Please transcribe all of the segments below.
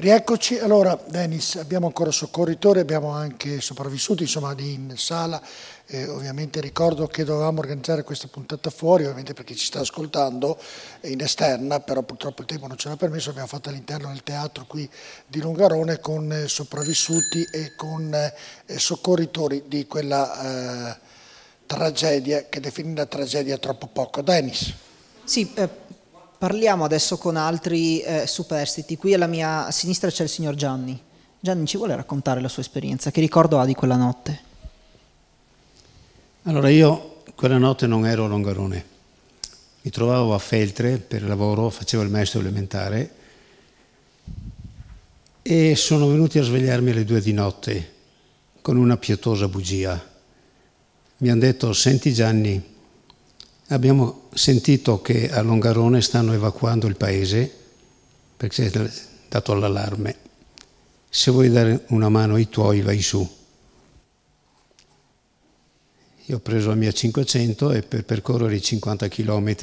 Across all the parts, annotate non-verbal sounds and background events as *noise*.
Rieccoci, allora Dennis, abbiamo ancora soccorritori, abbiamo anche sopravvissuti insomma, in sala, eh, ovviamente ricordo che dovevamo organizzare questa puntata fuori, ovviamente perché ci sta ascoltando eh, in esterna, però purtroppo il tempo non ce l'ha permesso, abbiamo fatto all'interno del teatro qui di Longarone con eh, sopravvissuti e con eh, soccorritori di quella eh, tragedia che definì una tragedia troppo poco. Dennis. Sì, eh, Parliamo adesso con altri eh, superstiti. Qui alla mia sinistra c'è il signor Gianni. Gianni ci vuole raccontare la sua esperienza? Che ricordo ha di quella notte? Allora io quella notte non ero a Longarone. Mi trovavo a Feltre per lavoro, facevo il maestro elementare e sono venuti a svegliarmi alle due di notte con una pietosa bugia. Mi hanno detto, senti Gianni, Abbiamo sentito che a Longarone stanno evacuando il paese perché si è dato l'allarme. Se vuoi dare una mano ai tuoi, vai su. Io ho preso la mia 500 e per percorrere i 50 km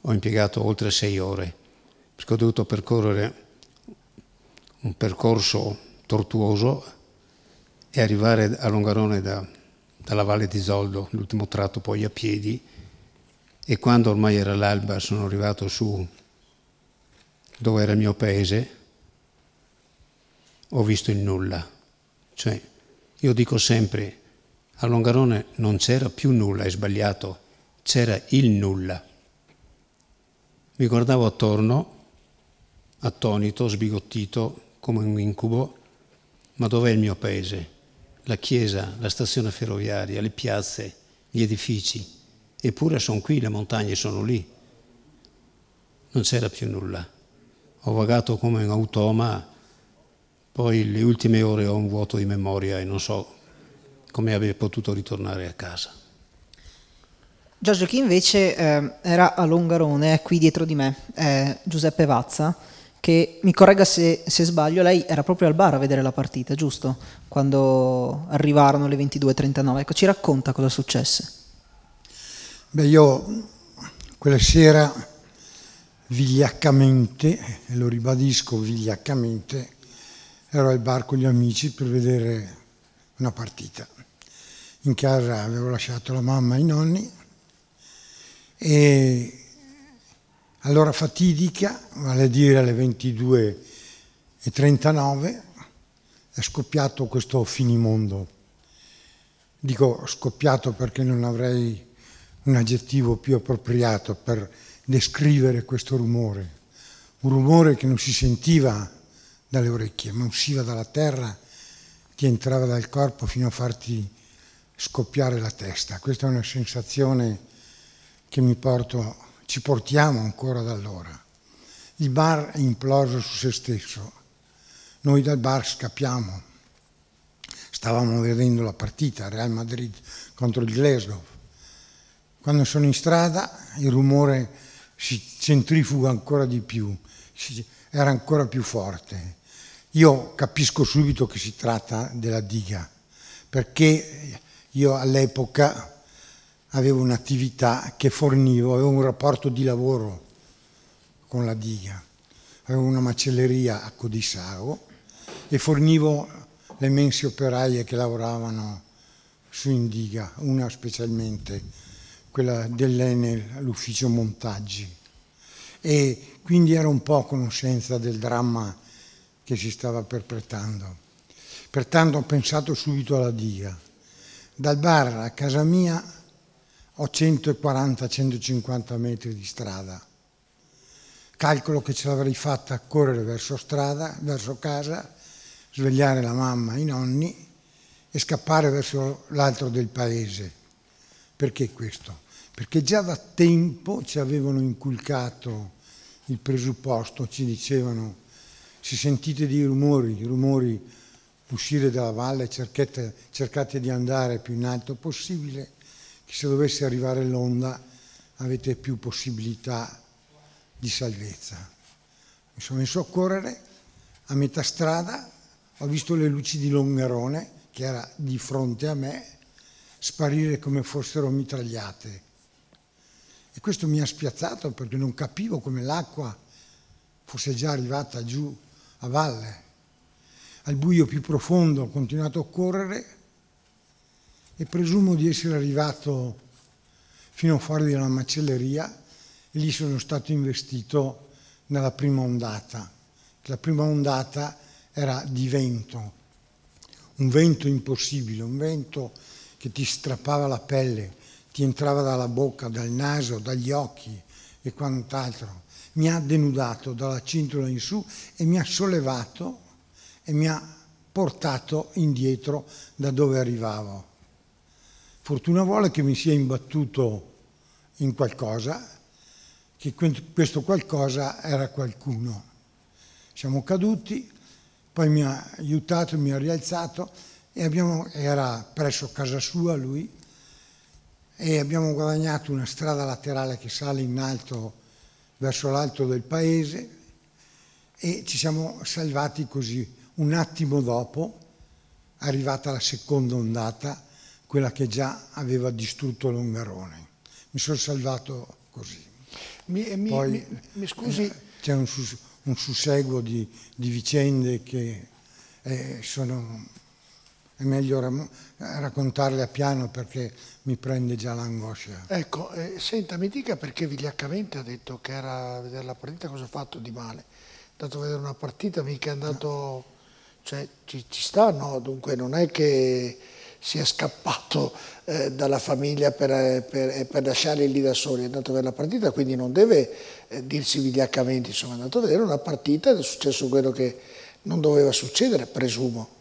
ho impiegato oltre 6 ore, perché ho dovuto percorrere un percorso tortuoso e arrivare a Longarone da, dalla Valle di Zoldo, l'ultimo tratto poi a piedi, e quando ormai era l'alba sono arrivato su dove era il mio paese, ho visto il nulla. Cioè, io dico sempre, a Longarone non c'era più nulla, è sbagliato, c'era il nulla. Mi guardavo attorno, attonito, sbigottito, come un incubo, ma dov'è il mio paese? La chiesa, la stazione ferroviaria, le piazze, gli edifici Eppure sono qui, le montagne sono lì. Non c'era più nulla. Ho vagato come un automa, poi le ultime ore ho un vuoto di memoria e non so come abbia potuto ritornare a casa. Giorgio, chi invece eh, era a Longarone, è qui dietro di me, è Giuseppe Vazza, che mi corregga se, se, sbaglio, lei era proprio al bar a vedere la partita, giusto? Quando arrivarono le 22.39. Ecco, ci racconta cosa successe. Beh, io quella sera vigliaccamente, e lo ribadisco vigliaccamente, ero al bar con gli amici per vedere una partita. In casa avevo lasciato la mamma e i nonni e allora fatidica, vale a dire alle 22.39, è scoppiato questo finimondo. Dico scoppiato perché non avrei un aggettivo più appropriato per descrivere questo rumore, un rumore che non si sentiva dalle orecchie, ma usciva dalla terra, ti entrava dal corpo fino a farti scoppiare la testa. Questa è una sensazione che mi porto, ci portiamo ancora da allora. Il bar è imploso su se stesso. Noi dal bar scappiamo. Stavamo vedendo la partita Real Madrid contro il Glasgow quando sono in strada il rumore si centrifuga ancora di più, era ancora più forte. Io capisco subito che si tratta della diga, perché io all'epoca avevo un'attività che fornivo, avevo un rapporto di lavoro con la diga, avevo una macelleria a Codisao e fornivo le mense operaie che lavoravano su diga, una specialmente quella dell'Enel all'ufficio Montaggi e quindi era un po' a conoscenza del dramma che si stava perpetrando. Pertanto ho pensato subito alla diga. Dal bar a casa mia ho 140-150 metri di strada. Calcolo che ce l'avrei fatta a correre verso strada, verso casa, svegliare la mamma, e i nonni e scappare verso l'altro del paese perché questo? Perché già da tempo ci avevano inculcato il presupposto, ci dicevano se sentite dei rumori, rumori uscire dalla valle, cercate, cercate di andare più in alto possibile, che se dovesse arrivare l'onda avete più possibilità di salvezza. Mi sono messo a correre, a metà strada ho visto le luci di Longarone, che era di fronte a me, sparire come fossero mitragliate. E questo mi ha spiazzato perché non capivo come l'acqua fosse già arrivata giù a valle. Al buio più profondo ho continuato a correre e presumo di essere arrivato fino fuori una macelleria e lì sono stato investito nella prima ondata. La prima ondata era di vento, un vento impossibile, un vento che ti strappava la pelle, ti entrava dalla bocca, dal naso, dagli occhi e quant'altro. Mi ha denudato dalla cintola in su e mi ha sollevato e mi ha portato indietro da dove arrivavo. Fortuna vuole che mi sia imbattuto in qualcosa, che questo qualcosa era qualcuno. Siamo caduti, poi mi ha aiutato, mi ha rialzato e abbiamo, era presso casa sua lui e abbiamo guadagnato una strada laterale che sale in alto verso l'alto del paese e ci siamo salvati così un attimo dopo arrivata la seconda ondata quella che già aveva distrutto Longarone mi sono salvato così mi, mi, Poi, mi, mi scusi eh, c'è un, un, susseguo di, di vicende che eh, sono è meglio raccontarle a piano perché mi prende già l'angoscia. Ecco, eh, senta, mi dica perché vigliaccamente ha detto che era a vedere la partita, cosa ha fatto di male? È andato a vedere una partita, mica è andato... No. Cioè, ci, ci, sta, no? Dunque non è che sia scappato eh, dalla famiglia per, per, eh, per, lasciarli lì da soli, è andato a vedere la partita, quindi non deve eh, dirsi vigliaccamente, insomma è andato a vedere una partita ed è successo quello che non doveva succedere, presumo.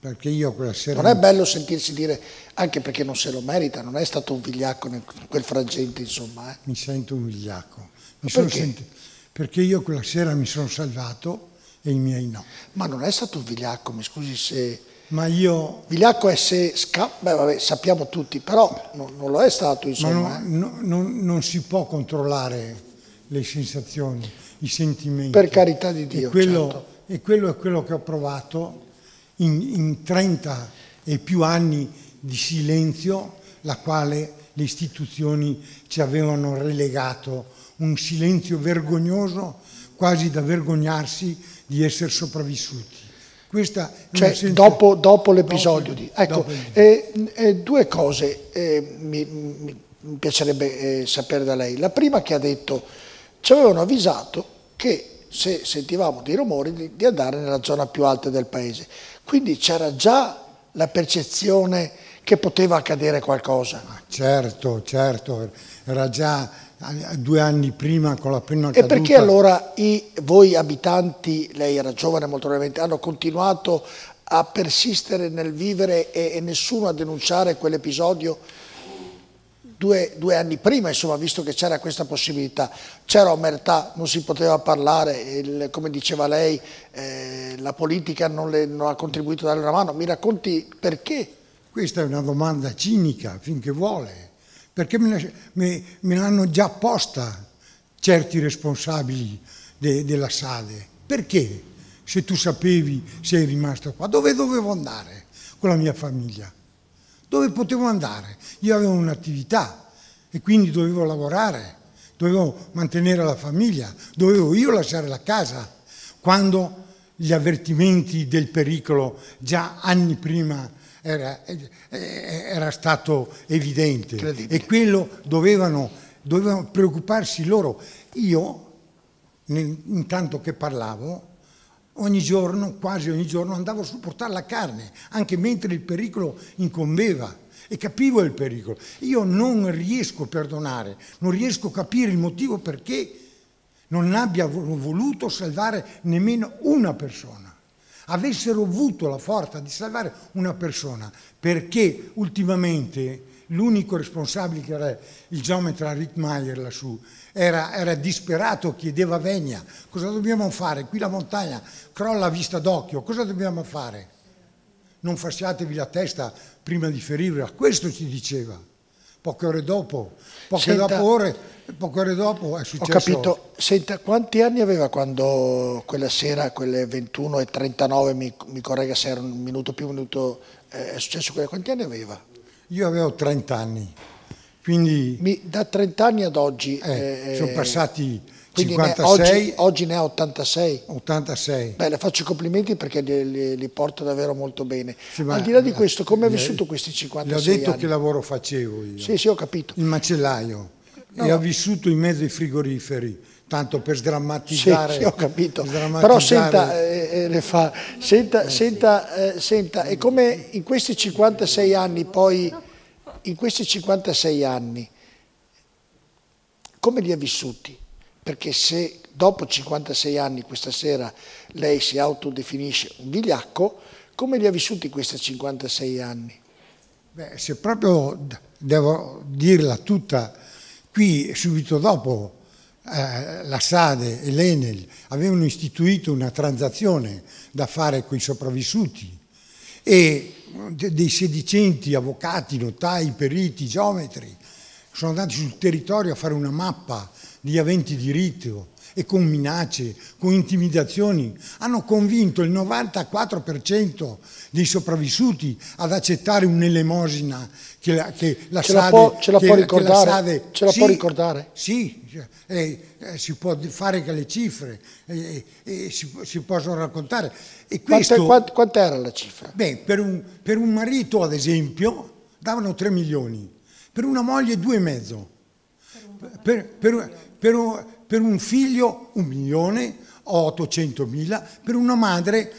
Perché io quella sera... Non è bello sentirsi dire, anche perché non se lo merita, non è stato un vigliacco in quel frangente, insomma. Eh. Mi sento un vigliacco. Perché? Sentito, perché io quella sera mi sono salvato e i miei no. Ma non è stato un vigliacco, mi scusi se... Ma io... Vigliacco è se scappa, vabbè, sappiamo tutti, però non, non, lo è stato, insomma. Ma eh. non, non, non, si può controllare le sensazioni, i sentimenti. Per carità di Dio, e quello, certo. e quello è quello che ho provato in, in 30 e più anni di silenzio, la quale le istituzioni ci avevano relegato, un silenzio vergognoso, quasi da vergognarsi di essere sopravvissuti. Questa cioè, dopo, dopo l'episodio di... Ecco, dopo eh, eh, due cose eh, mi, mi, piacerebbe eh, sapere da lei. La prima che ha detto, ci avevano avvisato che se sentivamo dei rumori di, di andare nella zona più alta del paese. Quindi c'era già la percezione che poteva accadere qualcosa. Ah, certo, certo, era già eh, due anni prima con la prima e caduta. E perché allora i, voi abitanti, lei era giovane molto probabilmente, hanno continuato a persistere nel vivere e, e nessuno a denunciare quell'episodio due, due anni prima, insomma, visto che c'era questa possibilità. C'era omertà, non si poteva parlare, il, come diceva lei, eh, la politica non, le, non ha contribuito a dare una mano. Mi racconti perché? Questa è una domanda cinica, finché vuole, perché me l'hanno già posta certi responsabili de, della SADE. Perché? Se tu sapevi sei rimasto qua, dove dovevo andare con la mia famiglia? dove potevo andare? Io avevo un'attività e quindi dovevo lavorare, dovevo mantenere la famiglia, dovevo io lasciare la casa quando gli avvertimenti del pericolo già anni prima era, era stato evidente e quello dovevano, dovevano preoccuparsi loro. Io, nel, intanto che parlavo, Ogni giorno, quasi ogni giorno, andavo a supportare la carne, anche mentre il pericolo incombeva e capivo il pericolo. Io non riesco a perdonare, non riesco a capire il motivo perché non abbiano voluto salvare nemmeno una persona. Avessero avuto la forza di salvare una persona, perché ultimamente l'unico responsabile che era il geometra Rittmeier lassù, era, era, disperato, chiedeva vegna, cosa dobbiamo fare? Qui la montagna crolla a vista d'occhio, cosa dobbiamo fare? Non fasciatevi la testa prima di ferirla, questo ci diceva. Poche ore dopo, poche, senta, dopo ore, poche ore dopo è successo. Ho capito, senta, quanti anni aveva quando quella sera, quelle 21 e 39, mi, mi corregga se era un minuto più, un minuto, eh, è successo quello, quanti anni aveva? Io avevo 30 anni, quindi... Mi, da 30 anni ad oggi... Eh, eh, sono eh, passati 56... Ne, oggi, oggi, ne ha 86. 86. Beh, le faccio i complimenti perché li, li, li porta davvero molto bene. Sì, Al di là di questo, come ha vissuto questi 56 anni? Le ho detto anni? che lavoro facevo io. Sì, sì, ho capito. Il macellaio. No, e no. ha vissuto in mezzo ai frigoriferi tanto per sdrammatizzare. Sì, ho capito. Però senta, eh, eh fa, senta, eh, senta, sì. senta, e eh, come in questi 56 anni poi, in questi 56 anni, come li ha vissuti? Perché se dopo 56 anni questa sera lei si autodefinisce un vigliacco, come li ha vissuti questi 56 anni? Beh, se proprio devo dirla tutta qui subito dopo eh, la Sade e l'Enel avevano istituito una transazione da fare con i sopravvissuti e dei sedicenti, avvocati, notai, periti, geometri, sono andati sul territorio a fare una mappa di aventi diritto e con minacce, con intimidazioni, hanno convinto il 94% dei sopravvissuti ad accettare un'elemosina che la, che la ce sade... La può, ce la può ricordare? Sade, ce la sì, può ricordare? Sì, cioè, eh, eh, si può fare con le cifre, eh, eh, eh, si, si, possono raccontare. E questo, quanto, quanto era la cifra? Beh, per un, per un, marito, ad esempio, davano 3 milioni, per una moglie 2,5, per, per, per, per un figlio 1 milione 800 mila, per una madre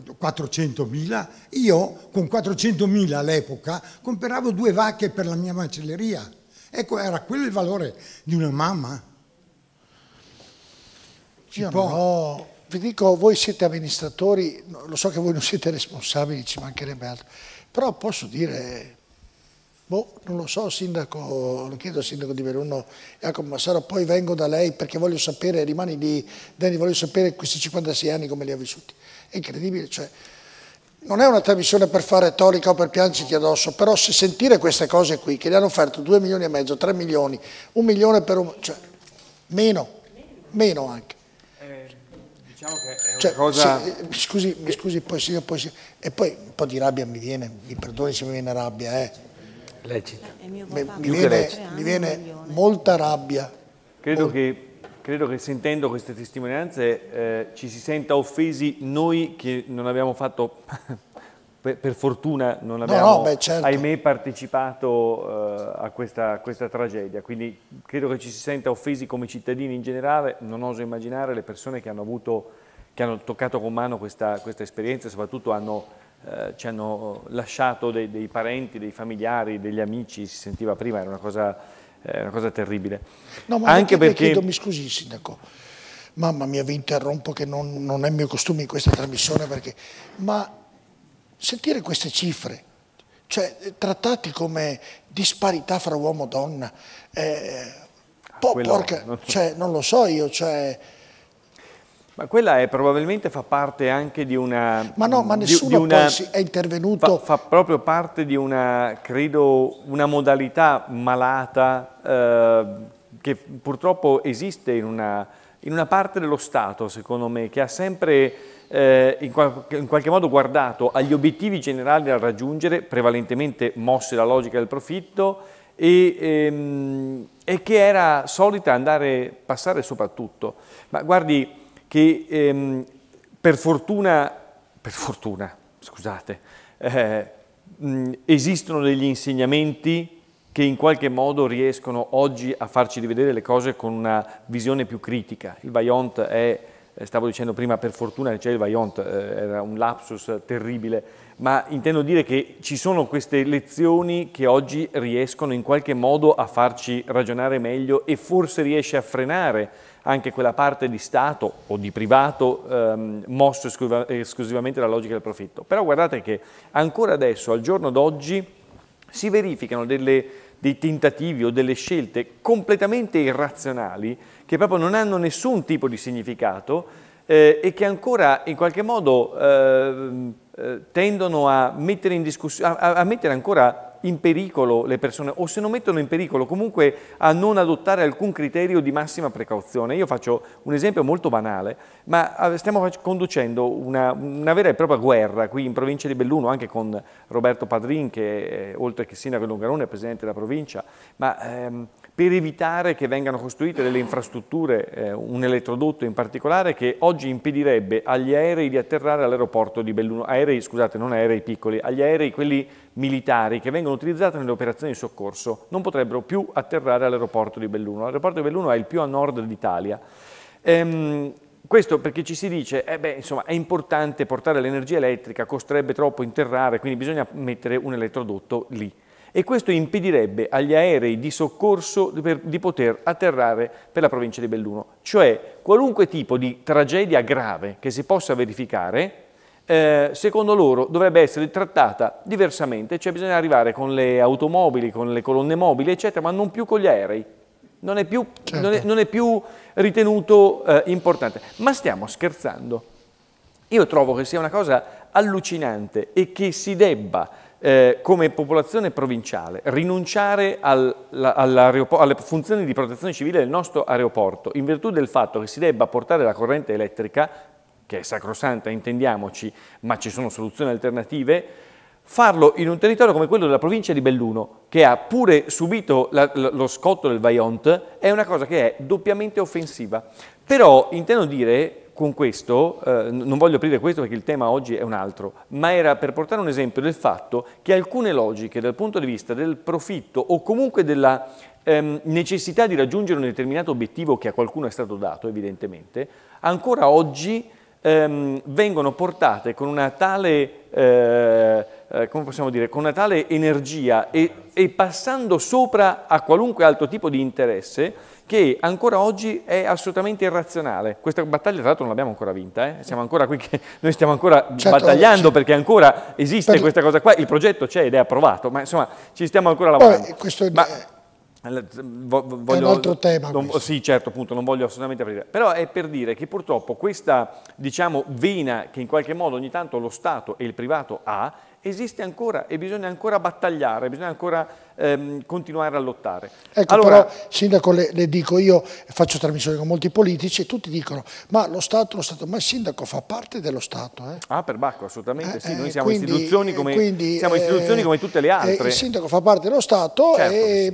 400.000, io con 400.000 all'epoca compravo due vacche per la mia macelleria. Ecco, era quello il valore di una mamma. Ci io può... no, vi dico, voi siete amministratori, lo so che voi non siete responsabili, ci mancherebbe altro, però posso dire Boh, non lo so, sindaco, lo chiedo al sindaco di Belluno, Jacopo Massaro, poi vengo da lei perché voglio sapere, rimani lì, Dani, voglio sapere questi 56 anni come li ha vissuti. È incredibile, cioè, non è una trasmissione per fare retorica o per piangerti addosso, però se sentire queste cose qui, che gli hanno offerto 2 milioni e mezzo, 3 milioni, 1 milione per un... cioè, meno, meno anche. Eh, diciamo che è una cioè, cosa... Se, eh, scusi, mi scusi, poi, sì, poi sì, e poi un po' di rabbia mi viene, mi perdoni se mi viene rabbia, eh Lecita. Beh, mi, viene, mi viene molta rabbia. Credo, Mol oh. che, credo, che, sentendo queste testimonianze eh, ci si senta offesi noi che non abbiamo fatto, *laughs* per, per, fortuna non abbiamo, no, no, beh, certo. ahimè, partecipato eh, a, questa, a questa tragedia. Quindi credo che ci si senta offesi come cittadini in generale, non oso immaginare le persone che hanno avuto che hanno toccato con mano questa, questa esperienza e soprattutto hanno eh, ci hanno lasciato dei, dei, parenti, dei familiari, degli amici, si sentiva prima, era una cosa, eh, una cosa terribile. No, ma Anche perché... chiedo, mi scusi Sindaco, mamma mia vi interrompo che non, non è mio costume in questa trasmissione perché... Ma sentire queste cifre, cioè trattati come disparità fra uomo e donna, eh, ah, po porca, non... Cioè, non lo so io, cioè ma quella è, probabilmente fa parte anche di una... Ma no, ma nessuno di, di una, poi è intervenuto... Fa, fa, proprio parte di una, credo, una modalità malata eh, che purtroppo esiste in una, in una, parte dello Stato, secondo me, che ha sempre eh, in, qualche, in qualche modo guardato agli obiettivi generali da raggiungere, prevalentemente mossi dalla logica del profitto, e, ehm, e che era solita andare, passare soprattutto. Ma guardi che ehm, per fortuna, per fortuna, scusate, eh, mh, mm, esistono degli insegnamenti che in qualche modo riescono oggi a farci rivedere le cose con una visione più critica. Il Vaillant è, eh, stavo dicendo prima, per fortuna c'è il Vaillant, eh, era un lapsus terribile, ma intendo dire che ci sono queste lezioni che oggi riescono in qualche modo a farci ragionare meglio e forse riesce a frenare anche quella parte di Stato o di privato ehm, mosso esclusivamente dalla logica del profitto. Però guardate che ancora adesso, al giorno d'oggi, si verificano delle, dei tentativi o delle scelte completamente irrazionali che proprio non hanno nessun tipo di significato eh, e che ancora in qualche modo... Eh, eh, tendono a mettere, in discussione, a, a mettere ancora in pericolo le persone o se non mettono in pericolo comunque a non adottare alcun criterio di massima precauzione. Io faccio un esempio molto banale, ma eh, stiamo conducendo una, una vera e propria guerra qui in provincia di Belluno, anche con Roberto Padrin che è, oltre che sindaco di Longarone è presidente della provincia, ma ehm, per evitare che vengano costruite delle infrastrutture, eh, un elettrodotto in particolare, che oggi impedirebbe agli aerei di atterrare all'aeroporto di Belluno, aerei, scusate, non aerei piccoli, agli aerei quelli militari che vengono utilizzati nelle operazioni di soccorso, non potrebbero più atterrare all'aeroporto di Belluno. L'aeroporto di Belluno è il più a nord d'Italia. Ehm, questo perché ci si dice, eh beh, insomma, è importante portare l'energia elettrica, costerebbe troppo interrare, quindi bisogna mettere un elettrodotto lì e questo impedirebbe agli aerei di soccorso di poter atterrare per la provincia di Belluno. Cioè qualunque tipo di tragedia grave che si possa verificare, eh, secondo loro dovrebbe essere trattata diversamente, cioè bisogna arrivare con le automobili, con le colonne mobili, eccetera, ma non più con gli aerei. Non è più, certo. non è, non è più ritenuto eh, importante. Ma stiamo scherzando. Io trovo che sia una cosa allucinante e che si debba eh, come popolazione provinciale rinunciare al, la, alle funzioni di protezione civile del nostro aeroporto in virtù del fatto che si debba portare la corrente elettrica, che è sacrosanta, intendiamoci, ma ci sono soluzioni alternative, farlo in un territorio come quello della provincia di Belluno, che ha pure subito la, lo scotto del Vajont, è una cosa che è doppiamente offensiva. Però intendo dire, con questo, eh, non voglio aprire questo perché il tema oggi è un altro, ma era per portare un esempio del fatto che alcune logiche dal punto di vista del profitto o comunque della ehm, necessità di raggiungere un determinato obiettivo che a qualcuno è stato dato evidentemente, ancora oggi ehm, vengono portate con una tale, eh, eh dire, con una tale energia e, e passando sopra a qualunque altro tipo di interesse che ancora oggi è assolutamente irrazionale. Questa battaglia tra l'altro non l'abbiamo ancora vinta, eh? siamo ancora qui che *laughs* noi stiamo ancora certo, battagliando perché ancora esiste per... questa cosa qua, il progetto c'è ed è approvato, ma insomma ci stiamo ancora lavorando. Poi, questo è... Ma, voglio, è un altro tema. Non, sì, certo, appunto, non voglio assolutamente aprire. Però è per dire che purtroppo questa, diciamo, vena che in qualche modo ogni tanto lo Stato e il privato ha, esiste ancora e bisogna ancora battagliare, bisogna ancora ehm, continuare a lottare. Ecco, allora, però, Sindaco, le, le, dico io, faccio trasmissione con molti politici, e tutti dicono, ma lo Stato, lo Stato, ma il Sindaco fa parte dello Stato. Eh? Ah, Bacco, assolutamente, eh, sì, noi eh, siamo, quindi, istituzioni, eh, come, quindi, siamo istituzioni come tutte le altre. il Sindaco fa parte dello Stato certo. Mm, e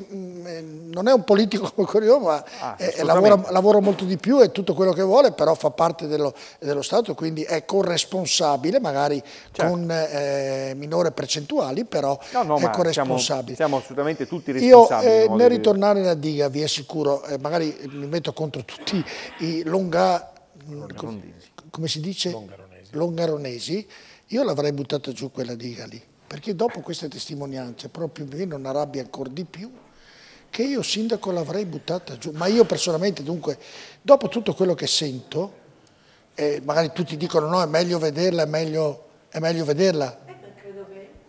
mh, non è un politico *laughs* come quello, ma ah, è, lavora, lavora, molto di più e tutto quello che vuole, però fa parte dello, dello Stato, quindi è corresponsabile, magari certo. con eh, minore percentuali, però no, no, è corresponsabile. Siamo, siamo assolutamente tutti responsabili. Io eh, nel ritornare in diga, vi assicuro, eh, magari mi metto contro tutti i longa, mm, come si dice? longaronesi, longaronesi io l'avrei buttata giù quella diga lì, perché dopo queste testimonianze proprio mi viene una rabbia ancora di più che io sindaco l'avrei buttata giù, ma io personalmente dunque, dopo tutto quello che sento, eh, magari tutti dicono no, è meglio vederla, è meglio, è meglio vederla,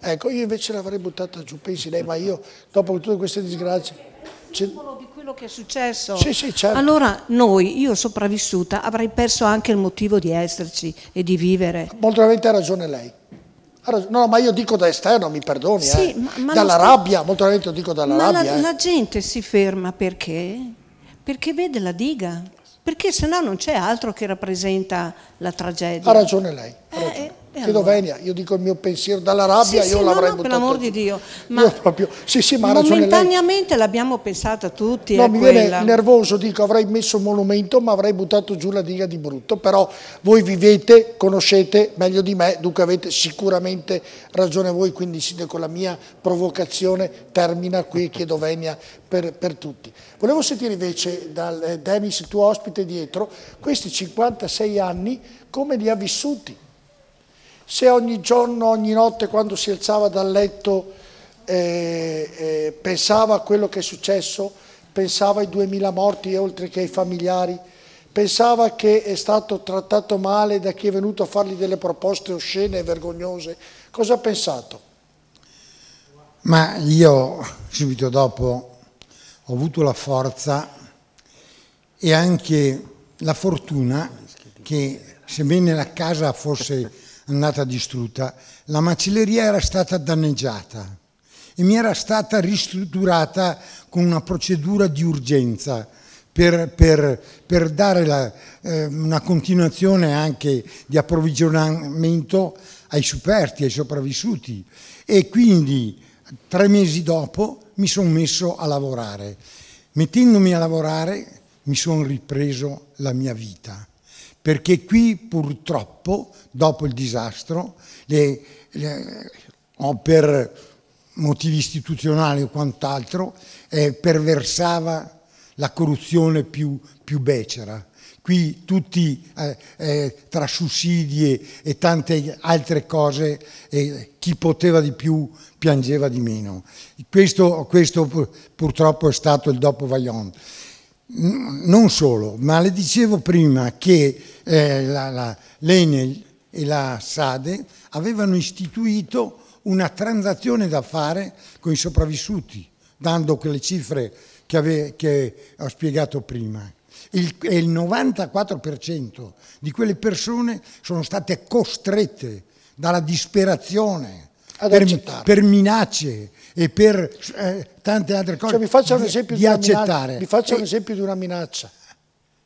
Ecco, io invece l'avrei buttata giù, pensi lei, ma io dopo tutte queste disgrazie... C'è... di quello che è successo. Sì, sì, certo. Allora noi, io sopravvissuta, avrei perso anche il motivo di esserci e di vivere. Molto probabilmente ha ragione lei. No, ma io dico da esterno, mi perdoni, sì, eh. ma, ma dalla rabbia, molto probabilmente lo dico dalla ma rabbia. La, eh. la gente si ferma perché? Perché vede la diga, perché se no non c'è altro che rappresenta la tragedia. Ha ragione lei. Ha eh, ragione. Eh, Chiedo venia, io dico il mio pensiero, dalla rabbia sì, io sì, l'avrei no, no, per l'amor di Dio. Ma proprio, sì, sì, ma momentaneamente l'abbiamo pensata tutti. No, mi quella. viene nervoso, dico avrei messo un monumento ma avrei buttato giù la diga di brutto, però voi vivete, conoscete meglio di me, dunque avete sicuramente ragione voi, quindi con la mia provocazione termina qui, chiedo venia per, per tutti. Volevo sentire invece dal eh, Denis, tuo ospite dietro, questi 56 anni come li ha vissuti? se ogni giorno, ogni notte quando si alzava dal letto eh, eh, pensava a quello che è successo, pensava ai duemila morti oltre che ai familiari, pensava che è stato trattato male da chi è venuto a fargli delle proposte oscene e vergognose, cosa ha pensato? Ma io subito dopo ho avuto la forza e anche la fortuna che sebbene la casa fosse andata distrutta, la macelleria era stata danneggiata e mi era stata ristrutturata con una procedura di urgenza per, per, per dare la, eh, una continuazione anche di approvvigionamento ai superti, ai sopravvissuti. E quindi tre mesi dopo mi sono messo a lavorare. Mettendomi a lavorare mi sono ripreso la mia vita perché qui purtroppo, dopo il disastro, le, le, o per motivi istituzionali o quant'altro, eh, perversava la corruzione più, più becera. Qui tutti, eh, eh, tra sussidi e, tante altre cose, eh, chi poteva di più piangeva di meno. Questo, questo purtroppo è stato il dopo Vaillant. Non solo, ma le dicevo prima che eh, la, la, l'Enel e la Sade avevano istituito una transazione da fare con i sopravvissuti, dando quelle cifre che, ave, che ho spiegato prima. Il, e il 94% di quelle persone sono state costrette dalla disperazione per, per minacce, e per eh, tante altre cose. Cioè, vi faccio, di, un, di accettare. vi faccio e, un esempio di una minaccia.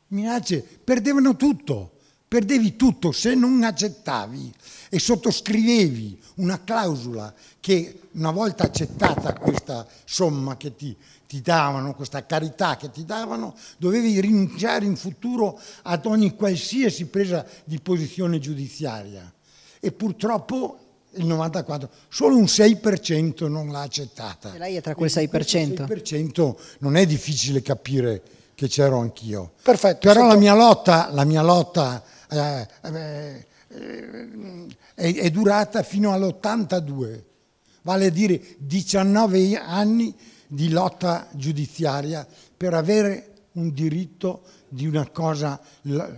Minacce, perdevano tutto, perdevi tutto se non accettavi e sottoscrivevi una clausola che una volta accettata questa somma che ti, ti davano, questa carità che ti davano, dovevi rinunciare in futuro ad ogni qualsiasi presa di posizione giudiziaria. E purtroppo il 94, solo un 6% non l'ha accettata. E lei è tra quel 6%? 6% non è difficile capire che c'ero anch'io. Perfetto. Però sento... la mia lotta, la mia lotta eh, eh, eh è, è durata fino all'82, vale a dire 19 anni di lotta giudiziaria per avere un diritto di una cosa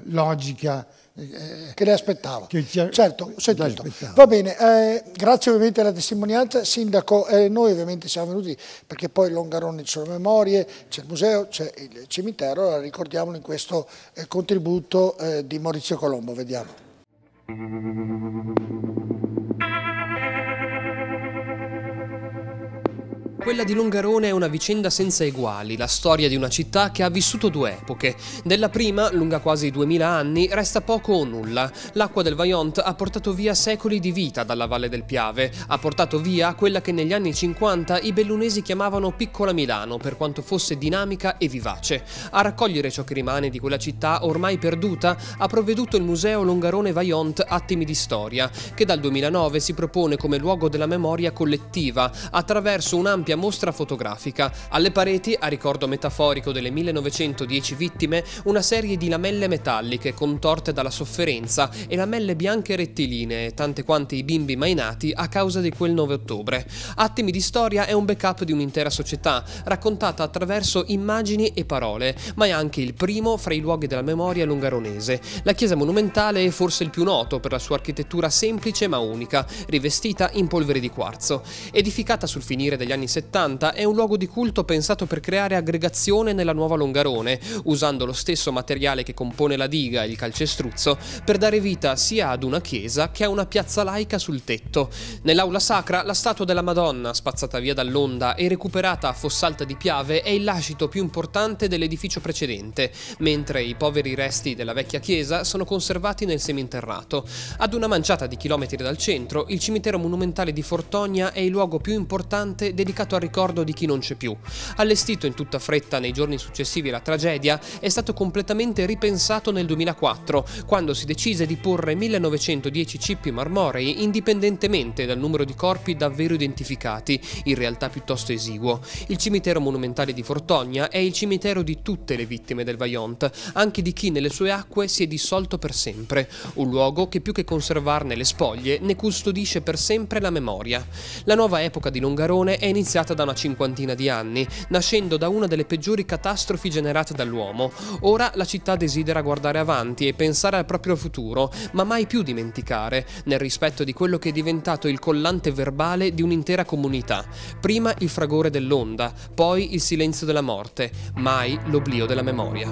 logica eh, che le aspettava. Che ci, certo, sentito. Va bene, eh, grazie ovviamente alla testimonianza. Sindaco, eh, noi ovviamente siamo venuti perché poi Longarone ci sono memorie, c'è il museo, c'è il cimitero, allora ricordiamolo in questo eh, contributo eh, di Maurizio Colombo. Vediamo. Quella di Longarone è una vicenda senza eguali, la storia di una città che ha vissuto due epoche. Della prima, lunga quasi 2000 anni, resta poco o nulla. L'acqua del Vaillant ha portato via secoli di vita dalla Valle del Piave, ha portato via quella che negli anni 50 i bellunesi chiamavano Piccola Milano, per quanto fosse dinamica e vivace. A raccogliere ciò che rimane di quella città ormai perduta ha provveduto il Museo Longarone Vaillant Attimi di Storia, che dal 2009 si propone come luogo della memoria collettiva attraverso un'ampia un'ampia mostra fotografica. Alle pareti, a ricordo metaforico delle 1910 vittime, una serie di lamelle metalliche contorte dalla sofferenza e lamelle bianche rettilinee, tante quante i bimbi mai nati a causa di quel 9 ottobre. Attimi di storia è un backup di un'intera società, raccontata attraverso immagini e parole, ma è anche il primo fra i luoghi della memoria lungaronese. La chiesa monumentale è forse il più noto per la sua architettura semplice ma unica, rivestita in polvere di quarzo. Edificata sul finire degli anni 70, 70 è un luogo di culto pensato per creare aggregazione nella nuova Longarone, usando lo stesso materiale che compone la diga, il calcestruzzo, per dare vita sia ad una chiesa che a una piazza laica sul tetto. Nell'aula sacra la statua della Madonna, spazzata via dall'onda e recuperata a Fossalta di Piave, è il lascito più importante dell'edificio precedente, mentre i poveri resti della vecchia chiesa sono conservati nel seminterrato. Ad una manciata di chilometri dal centro, il cimitero monumentale di Fortogna è il luogo più importante dedicato dedicato al ricordo di chi non c'è più. Allestito in tutta fretta nei giorni successivi alla tragedia, è stato completamente ripensato nel 2004, quando si decise di porre 1910 cippi marmorei indipendentemente dal numero di corpi davvero identificati, in realtà piuttosto esiguo. Il cimitero monumentale di Fortogna è il cimitero di tutte le vittime del Vajont, anche di chi nelle sue acque si è dissolto per sempre, un luogo che più che conservarne le spoglie ne custodisce per sempre la memoria. La nuova epoca di Longarone è iniziata iniziata da una cinquantina di anni, nascendo da una delle peggiori catastrofi generate dall'uomo. Ora la città desidera guardare avanti e pensare al proprio futuro, ma mai più dimenticare, nel rispetto di quello che è diventato il collante verbale di un'intera comunità. Prima il fragore dell'onda, poi il silenzio della morte, mai l'oblio della memoria.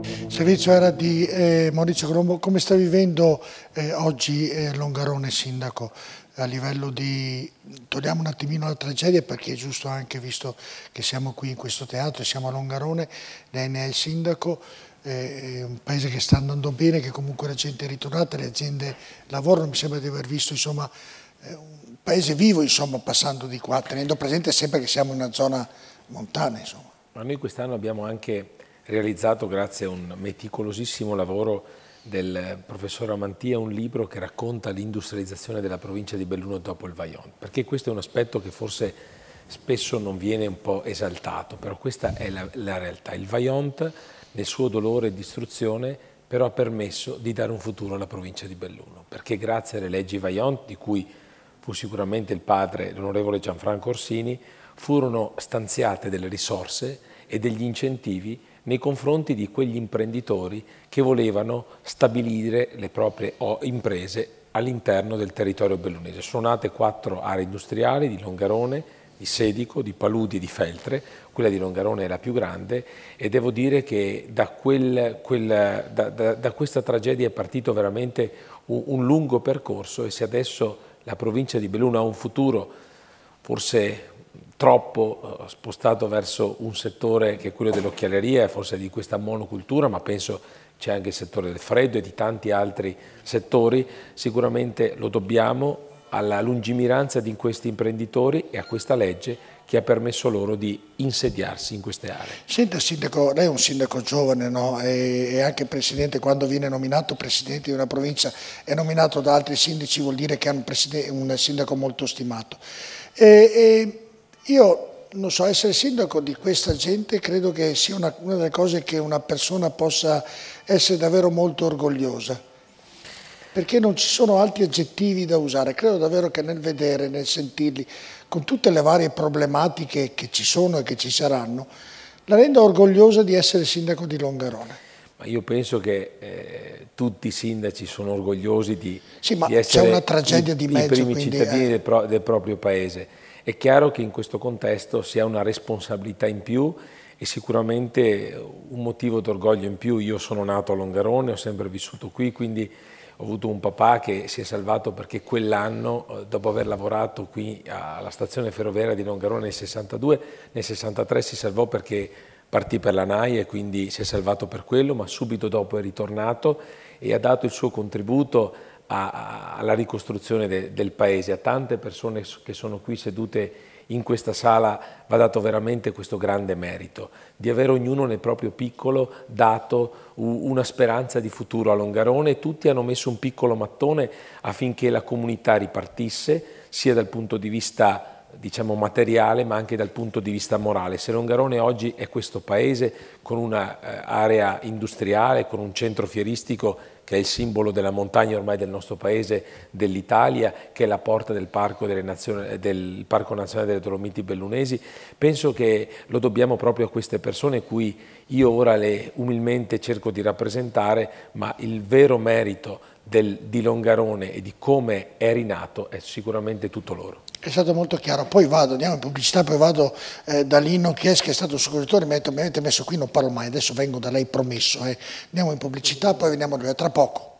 Il servizio era di eh, Maurizio Colombo. Come sta vivendo eh, oggi eh, Longarone, sindaco? a livello di... torniamo un attimino alla tragedia perché è giusto anche, visto che siamo qui in questo teatro, e siamo a Longarone, lei ne è il sindaco, eh, è un paese che sta andando bene, che comunque la gente è ritornata, le aziende lavorano, mi sembra di aver visto insomma, eh, un paese vivo insomma, passando di qua, tenendo presente sempre che siamo in una zona montana. Insomma. Ma noi quest'anno abbiamo anche realizzato, grazie a un meticolosissimo lavoro, del professor Amantia un libro che racconta l'industrializzazione della provincia di Belluno dopo il Vajont, perché questo è un aspetto che forse spesso non viene un po' esaltato, però questa è la, la realtà. Il Vajont nel suo dolore e distruzione però ha permesso di dare un futuro alla provincia di Belluno, perché grazie alle leggi Vajont, di cui fu sicuramente il padre, l'onorevole Gianfranco Orsini, furono stanziate delle risorse e degli incentivi nei confronti di quegli imprenditori che volevano stabilire le proprie imprese all'interno del territorio bellunese. Sono nate quattro aree industriali di Longarone, di Sedico, di Paludi e di Feltre, quella di Longarone è la più grande e devo dire che da, quel, quel, da, da, da questa tragedia è partito veramente un, un lungo percorso e se adesso la provincia di Belluno ha un futuro forse troppo eh, spostato verso un settore che è quello dell'occhialeria e forse di questa monocultura, ma penso c'è anche il settore del freddo e di tanti altri settori, sicuramente lo dobbiamo alla lungimiranza di questi imprenditori e a questa legge che ha permesso loro di insediarsi in queste aree. Senta Sindaco, lei è un sindaco giovane no? e, anche Presidente, quando viene nominato Presidente di una provincia è nominato da altri sindaci, vuol dire che è un, un sindaco molto stimato. E, e io non so, essere sindaco di questa gente credo che sia una, una delle cose che una persona possa essere davvero molto orgogliosa perché non ci sono altri aggettivi da usare. Credo davvero che nel vedere, nel sentirli, con tutte le varie problematiche che ci sono e che ci saranno, la renda orgogliosa di essere sindaco di Longarone. Ma io penso che eh, tutti i sindaci sono orgogliosi di, sì, ma di essere una tragedia di mezzo, i primi quindi, cittadini eh. del, pro, del proprio paese. È chiaro che in questo contesto si ha una responsabilità in più e sicuramente un motivo d'orgoglio in più. Io sono nato a Longarone, ho sempre vissuto qui, quindi ho avuto un papà che si è salvato perché quell'anno, eh, dopo aver lavorato qui alla stazione ferroviaria di Longarone nel 62, nel 63 si salvò perché partì per la NAI e quindi si è salvato per quello, ma subito dopo è ritornato e ha dato il suo contributo a, alla ricostruzione de, del paese. A tante persone che sono qui sedute in questa sala va dato veramente questo grande merito, di avere ognuno nel proprio piccolo dato una speranza di futuro a Longarone, tutti hanno messo un piccolo mattone affinché la comunità ripartisse, sia dal punto di vista diciamo, materiale ma anche dal punto di vista morale. Se Longarone oggi è questo paese con un'area eh, industriale, con un centro fieristico che è il simbolo della montagna ormai del nostro paese, dell'Italia, che è la porta del Parco, eh, del Parco Nazionale delle Dolomiti Bellunesi, penso che lo dobbiamo proprio a queste persone cui io ora le umilmente cerco di rappresentare, ma il vero merito del, di Longarone e di come è rinato è sicuramente tutto loro. È stato molto chiaro, poi vado, andiamo in pubblicità, poi vado eh, da Lino Chies che è stato il suo correttore, mi avete messo qui, non parlo mai, adesso vengo da lei promesso, eh. andiamo in pubblicità, poi veniamo da lui, tra poco.